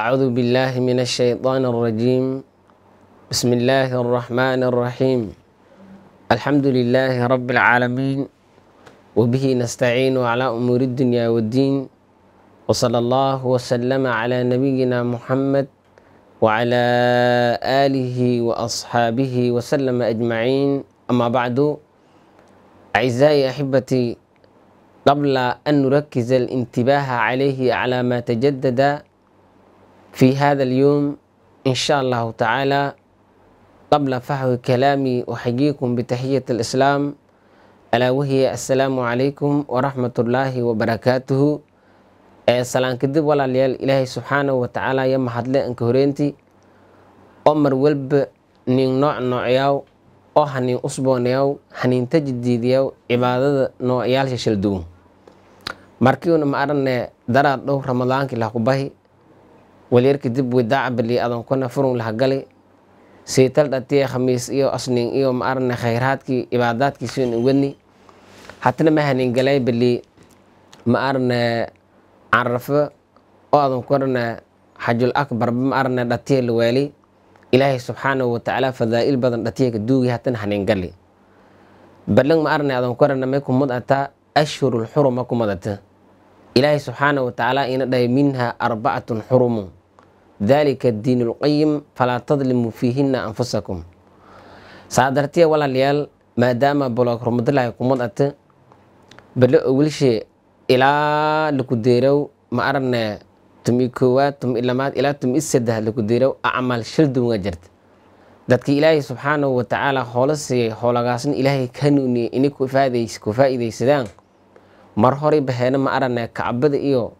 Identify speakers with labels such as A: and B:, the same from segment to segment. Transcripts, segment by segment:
A: أعوذ بالله من الشيطان الرجيم بسم الله الرحمن الرحيم الحمد لله رب العالمين وبه نستعين على أمور الدنيا والدين وصلى الله وسلم على نبينا محمد وعلى آله وأصحابه وسلم أجمعين أما بعد أعزائي أحبتي قبل أن نركز الانتباه عليه على ما تجدد في هذا اليوم إن شاء الله تعالى قبل فحوى كلامي أحييكم بتحية الإسلام ألا وهي السلام عليكم ورحمة الله وبركاته salaan kadib walaalayaal ilaahay subxaanahu watacaala ya mahadle anka horeentii oo mar walba nin nooc noocyaw oo haniin usboonayaw haniin tajdiidiyaw cibaadada noocyaalsha shalduwan markiiuna ma arane daraad dhow ramadaankii lahkubahi walyarka dib widaaca baliya adonkona furun lahagali saytal dhatiya khamiis iyo asnin iyo maarne khayraadkii ibaadaadkiisun wadni hatna mahaningalay baliy maarne carafo oo adonkona xajul akbarba maarne dhatiya lawaali ilaahay subxaanahu watacaala fadaa'il badan dhatiya kaduugi hatana haningali balang maarne adonkorana may kumad ataa ashhurul ilaahay subxaanahu watacaala ina dhahay minha arbacatun xurumun dalika diin ulqayim falaa tadlimuu fiihinna anfusakum saa dartee walaalayaal maadaama boloog rumadlahay kumad ate bale ogolshe ilaa lakudeerow ma aragna tumi koowaad tumi lamaad ilaa tumi saddex lakudeerow acmaal shaldunga jirta dadka ilaahay subxaanahu watacaala hoola siiyay hoolagaasna ilaahay ka nuuniyey inay ku faa'idaysadaan mar horay baheena ma aragna kacbada iyo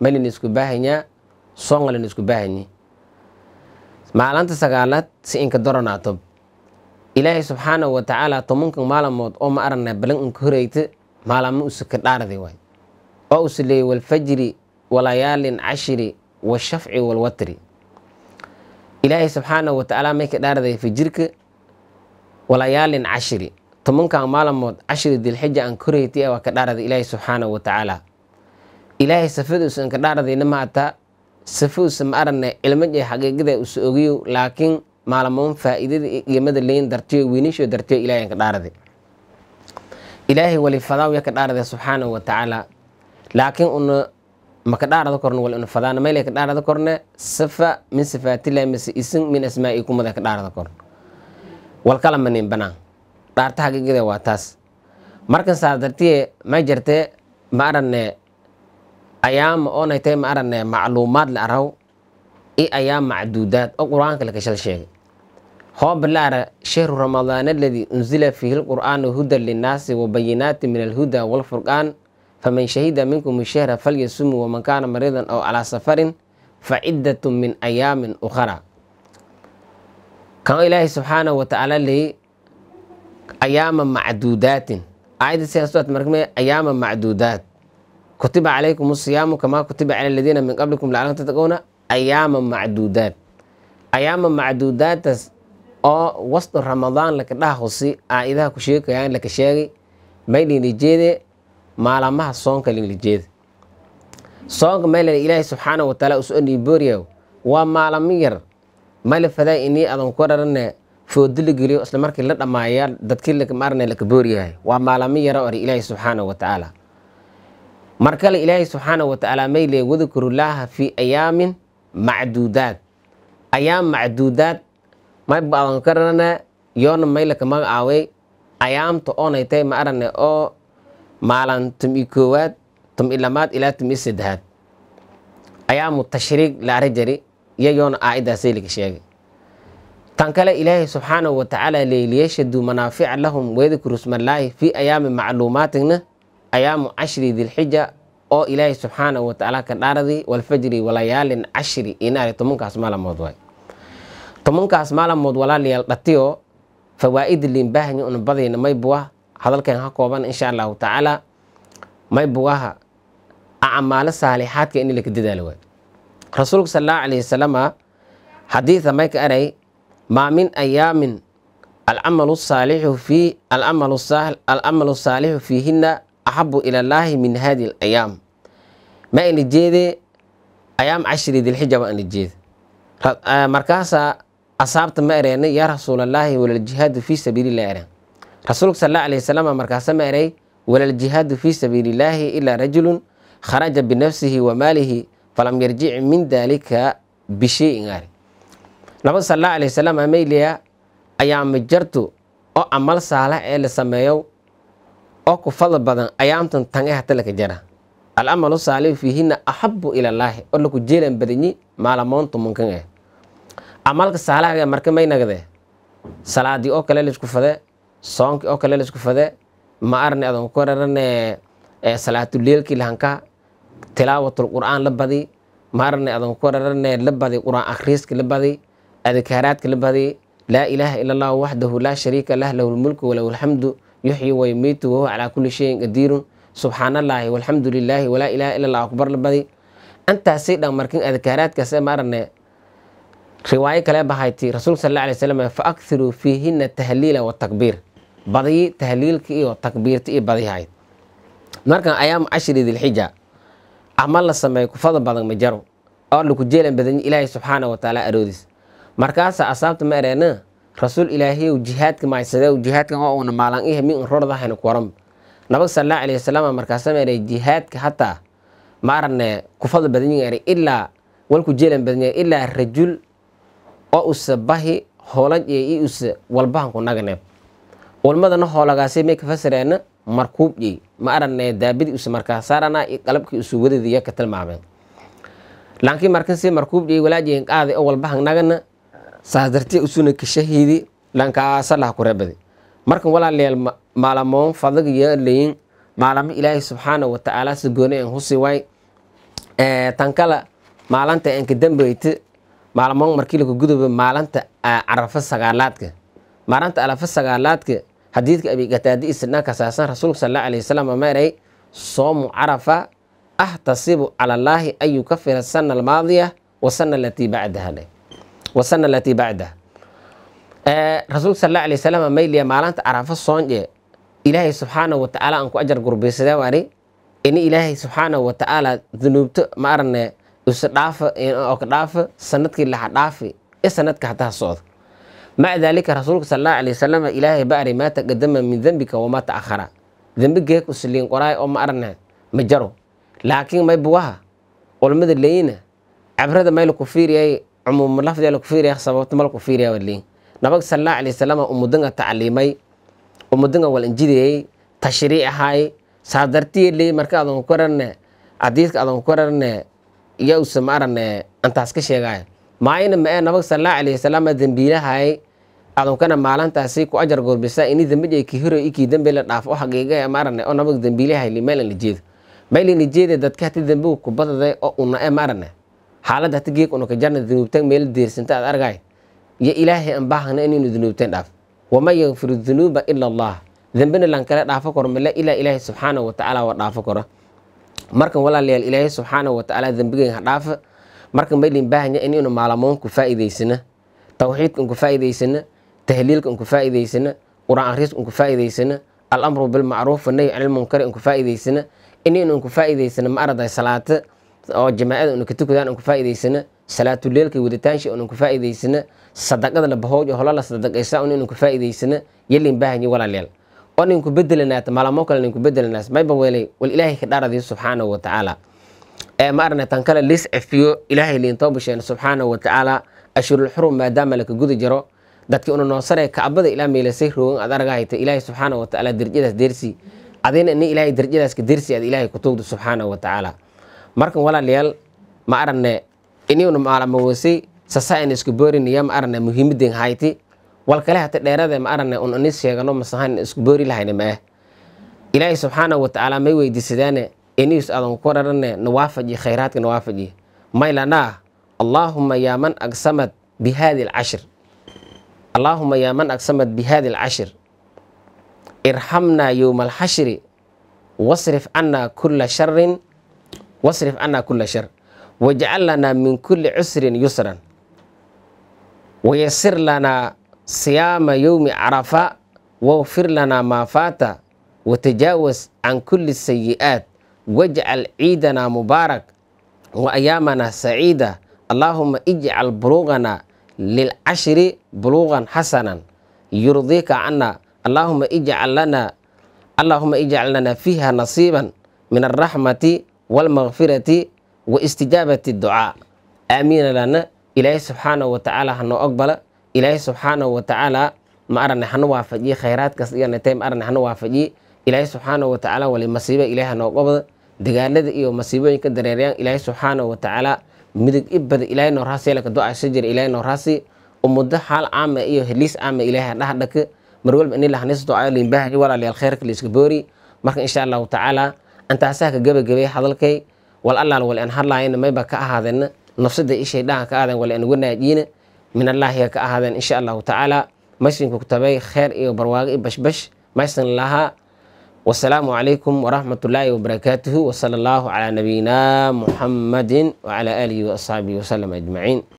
A: ma layn isku baahanyaa soonga layn isku baahanyi maalinta sagaalaad si inka doranaa ilaahay subxaanahu wa tacaala tobankan maalmood oo ma aragnaa balan inka horeyta maalamo usika dhaarday waay oo usi leeyay walfajri walayaalin cashiri washafci walwatri ilaahay subxaanahu wa tacaala mayka dhaarday fajirka walayaalin cashiri tobankan maalmood cashiri dilxija aan ka horeytay waa ka dhaaraday ilaahay subxaanahu wa tacaala ilaahay safaduusan ka dhaardayna maata safaduusa ma aragna cilmajay xaqiiqada usa ogiyow laakiin maalmoon faa'iidada qiimada leyn dartiyo wiinisho dartiyo ilaahay ka dhaarday ilaahay wali fadaaw ka dhaarday subxaanahu wa tacaala laakiin una ma ka dhaarada korna wal una fadaana meelay ka dhaarada korna safa min sifaatillahi mise isin min asmaa'i kumada ka dhaarada korna wal kala manin banaan dhaarta xaqiiqada waa taas markan saa dartiye ma jirte ma aragna ayaa ma oonay tahay ma arane eh, macluumaad la araw i ayaa macduudaad oo qur'aanka la kashal sheegay hooba la ara shahru ramadaan aladii unzila fiihi lqur'aanu hudan linnaasi wa min alhuda waalfurqaan faman shahida minkum shahra falyasumu waman kaana mariidan aw calaa safarin faciddatun min ayaamin ukhara kan ilaahay subxaanahu wa tacaala ayaama macduudaatin aayadda sidaas markme ayaama macduudaad kutiba calaykum siyaamu kamaa kutiba cala aladiina min qablikum lacalakum tattaquuna ayaaman macduudaad ayaaman macduudaadtaas oo wasdu ramadaan lakadhaha husi aa-idaha ku sheekayaan laka sheegay may linla jeede maalamaha soonka linla jeede soonka maylan ilaahay subxaana wa taala usu aniibooriya waa maalamo yar mala fadaa inii adan ku dharane foodo la geliyo isla markii la dhammaaya dadkii laka booriyahay waa maalamo yara ore ilaahay subxaana wa tacaala mar kale ilaahay subxaanahu watacaala mayle leey wadakurullaaha fii ayaamin macduudaad ayaam macduudaad may yoona maylaka magacaawey ayaamta oonaytay ma arane oo maalan tum-i koowaad tum i lamaad ilaa tum i saddexaad ayaamu tashriiq la arajari iyo yoona aa'idaasay laga sheegay tan kale ilaahay subxaanahu watacaala leeliyeeshadu manaafica lahum weydakurusmallaahi fii ayaami macluumaatina ayaamu cashri dilxija oo ilaahi subxaanahu wa tacaala ka dhaaradii walfajri walayaalin cashri inaari tobankaas maalmood waay tobankaas maalmood walaalayaal dhatiyo fawaa'id liinbaahni una badayna maybuwa hadalkan ha kooban insha allahu tacaala maybuwaha acmaalo saalixaadka in laka dadaalo waay rasuulka salallahu alayhi wasalama xadiida mayka aray maa min ayaamin alcamalu saalixu fii alcamalu saalixu fiihina axabu ila allaahi min haadi ayaam ma ina jeede ayaam cashri dilxija ma ina jeede markaasaa asaabta ma ereena yaa rasuulallaahi walaljihaadu fii sabiililah eren rasuulka sala allahu wasalam markaasa ma erey walaljihaadu fii sabiilillaahi ilaa rajulun kharaja binafsihi wa maalihi falam yarjic min daalika bishayin ari nabiga sala allahu wasalam mayliya ayaama jartu oo amal saala ee la sameeyo oo ku fadl badan ayaa amtan jara alcamalu saalihu fiihina axabu ilallaahi oo laku jeelan badanyi maalamoontu munkan eh camalka marka may salaadii oo kale laisku fade soonkii oo kale laisku fade ma arne adan ku rarane eh, salaatuleelkii lahanka tilaawatul la badi ma arne adan ku rarane la badi qur'aan akhriiska la badi adikaaraadka la badi laa ilaaha ila allahu waxdahu laa shariika lah lahu lmulku walahu alxamdu yuxyi waymiitu wahuwa calaa kulli shayin qadiirun subxaana allaahi walxamdu lilaahi walaa ilaaha ila allah akbar badi antaasay dhammarkin adkaaraadkaase maarane riwaayo kale bahayti rasuulka sal alay wasalam fa akhiruu fiihina tahliila wa badiyi tahliilka iyo takbiirta iyo badiyahayd markan ayaamu cashri dilxija ama la sameeyo kufada badan ma jaro oo laku jeelan ilaahay subxaana wa tacaala aroodiis markaasa asaabta ma ereena rasuul ilaahiy jihaadka macaysadaw jihaadkan oo uuna maalan ihe min un rordahayna ku waranba nabag sallaa alayhi wasalaam markaasama jihaadka hataa ma arane ku ilaa walku jeelan badan ilaa rajul oo usa bahi hoolan iyo i usa walbahan ku naganeeb walmadana hoolagaasay may ka fasirayna ma arane daabadii usa markaasaarana i qalabkii usa wadadiya ka tilmaameen laakiin markansi markuub yey qaadi oo walbahan nagana saas dartee usuna kashahiidi dhankaasa laha ku reebadi markan walaalayaal maalmoon fadag yeelayin maalamo ilaahay subxaana wa tacaala si gooni aan husi waay tan kala maalanta aan ka dambayte maalmoon markii laku guduba maalanta carafo sagaalaadka maalinta carafo sagaalaadka xadiidka abigataadi isnaa kasaasan rasuulka sala allahu wasalam ma eray soomu carafa ahtasibu cala allaahi an yukafira sana almaadiya wa sana alatii bacdaha leh wasana alatii bacdaha rasuulka sal alla alay wasalam mayliya maalinta caraafo soonje ilaahay subxaanahu watacaala aan ku ajar gurbaysadee waani ini ilaahay subxaanahu watacaala dunuubto ma arane isu sanadkii laha dhaafi ee sanadka hadda socdo maca daalika rasuulka sal alla alay wasalam ilaahay baari maa taqadama min dembika wamaa ta'akhara dembi geeg usiliin qoraay oo ma arane ma jaro laakiin may buwaha olmada leeyina cabrada mayla fiiriyay cumuum lafdiga laku fiiriya sababta malku fiiriya wali nabag sallallahu alayhi wasallam umudanka tacliimay umudanka wal injidiyay tashriic ahay saadartii li marka adan korane adiiska adan korane iyo usamarane antaas ka sheegay maayna ma nabag sallallahu alayhi wasallam dambiilahay adan kana ku ajar gorbisa ini dambi ki hiro iki dambi la dhaaf oo xaqiiqay marane oo nabag dambiilahay li meel la jeed meel la jeed dadka hati dambi ku badade oo una marane xaalad hata geeg uno ka jarna dunuubtan meel deersanta aad argay iyo ilaahay aan baahna inaynu dunuubtan dhaaf waman yakfiru dunuuba ila allah dembina lankala dhaafo karo male ilaa ilaahay subxaana wa dhaafo karo markan walaalayaal ilaahay subxaana wa tacaala ha dhaafa markan maylin baahanya inaynu maalamoonku faa'iidaysana tawxiidka unku faa'iidaysana tahliilka unku faa'iidaysana qur'aan akhriiska unku faa'iidaysana alamru bilmacruuf wannahy can ilmunkari unku faa'iidaysana inaynu unku faa'iidaysana ma araday salaata oo jamaacada una ka tukadaan aan ku faa'iidaysana salaatuleelka waditaansha unan ku faa'iidaysana sadaqada la hola la sadaqaysa un inan ku faa'iidaysana yelin baahan yi oo ninku bedelanaat maalamo kale ninku bedelanaas mayba weelay wal ilaahay ka dhaaradiyo subxaanahu wa tacaala ee ma aragna tan kale liis cafiyo ilaahay liintoo busheena subxaanahu wa maadaama laka guda jaro dadkii una noosaree kacbada ilaa meelasay roogan aad argahayta ilaahay subxaanahu wa tacaala deersi adina ini ilaahay derajadaas deersi aad ilaahay ku tuugdo subxaanahu wa marka walaalayaal ma aragne iniwna maalamaweysay sasa an isku boorinaya ma aragna muhiimadeen hayti wal kale hata dheerade ma aragna un ini sheegano masahan isku boori lahayna maah ilaahay subxaanahu watacaala may weydiisadaane iniis adan ku rarane nawaafaji khayraadka nawaafaji maylanaa allaahuma yaa man agsamad bihadi alcashir allaahuma yaa man agsamad bihadi alcashir irxamnaa yowma alxashri wasrif cannaa kulla sharin wasrif cana kula shar wajcal lanaa min kuli cusrin yusran wayasir lanaa siyaama yowmi carafa wagfir lanaa maa faata watajaawas can kuli sayi'aat wajcal ciidanaa mubaarak wa ayaamanaa saciida allaahuma ijcal buluuqanaa lilcashri buluuqan xasanan yurdiika cana allaahuma ijcal lanaa allaahuma ijcal lanaa fiiha nasiiban min alraxmati waalmakhfirati wa istijaabati ducaa aamiinalana ilaahay subxaanahu wa hanoo ogbala ilaahay subxaanahu wa tacaala ma aragna hana waafajiye khayraadkaas iyanatay ma aragna hana waafajiye ilaahay subxaanahu wa wali masiiba ilaahay hanoo qobda dagaalada iyo masiibooyinka dareeryaan ilaahay subxaanahu wa tacaala midig ibada ilaahay noorhaasielaka ducaa shajir ilaahay noorhaasi umado xaal caama ah iyo heliis caama ah ilaahay hadhahdhaka mar walba inila hanis ducaayo liinbaahaji khayrka la boori marka insha allahu tacaalaa antaasaa ka gebagabay hadalkay wal allaal wal aan hadlaayana mayba ka ahaadeenna nafsada ishay dhaanka ka ahaadeen wal aan uga naajiina min allaahiga ka ahaadeen insha allahu tacaala maysinku kutabay kheyr iyo barwaago iyo bashbash maysan lahaa wasalaamu calaykum waraxmat ullaahi wabarakaatuhu wasala allahu calaa nabiyina muxamadin wacalaa aalihi waasxaabihi wasalam ajmaciin